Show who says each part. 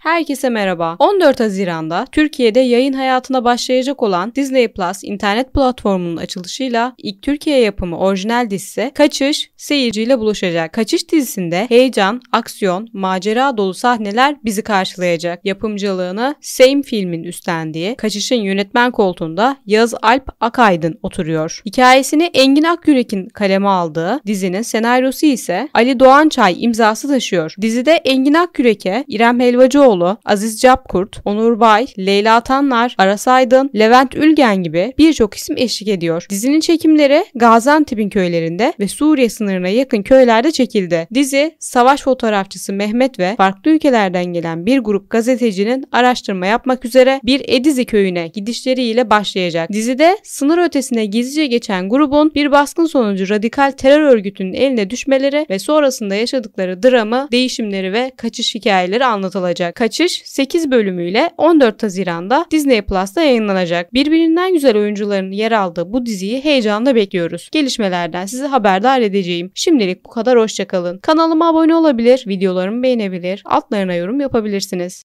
Speaker 1: Herkese merhaba. 14 Haziran'da Türkiye'de yayın hayatına başlayacak olan Disney Plus internet platformunun açılışıyla ilk Türkiye yapımı orijinal dizisi Kaçış seyirciyle buluşacak. Kaçış dizisinde heyecan, aksiyon, macera dolu sahneler bizi karşılayacak. Yapımcılığını Same filmin üstlendiği Kaçış'ın yönetmen koltuğunda Yaz Alp Akaydın oturuyor. Hikayesini Engin Akyürek'in kaleme aldığı dizinin senaryosu ise Ali Doğançay imzası taşıyor. Dizide Engin Akyürek'e İrem Helvacıoğlu Kılıçdaroğlu, Aziz Capkurt, Onur Bay, Leyla Tanlar, Aras Aydın, Levent Ülgen gibi birçok isim eşlik ediyor. Dizinin çekimleri Gaziantep'in köylerinde ve Suriye sınırına yakın köylerde çekildi. Dizi, savaş fotoğrafçısı Mehmet ve farklı ülkelerden gelen bir grup gazetecinin araştırma yapmak üzere bir Edizi köyüne gidişleriyle başlayacak. Dizide sınır ötesine gizlice geçen grubun bir baskın sonucu radikal terör örgütünün eline düşmeleri ve sonrasında yaşadıkları dramı, değişimleri ve kaçış hikayeleri anlatılacak. Kaçış 8 bölümüyle 14 Haziran'da Disney Plus'ta yayınlanacak. Birbirinden güzel oyuncuların yer aldığı bu diziyi heyecanla bekliyoruz. Gelişmelerden sizi haberdar edeceğim. Şimdilik bu kadar hoşçakalın. Kanalıma abone olabilir, videolarımı beğenebilir, altlarına yorum yapabilirsiniz.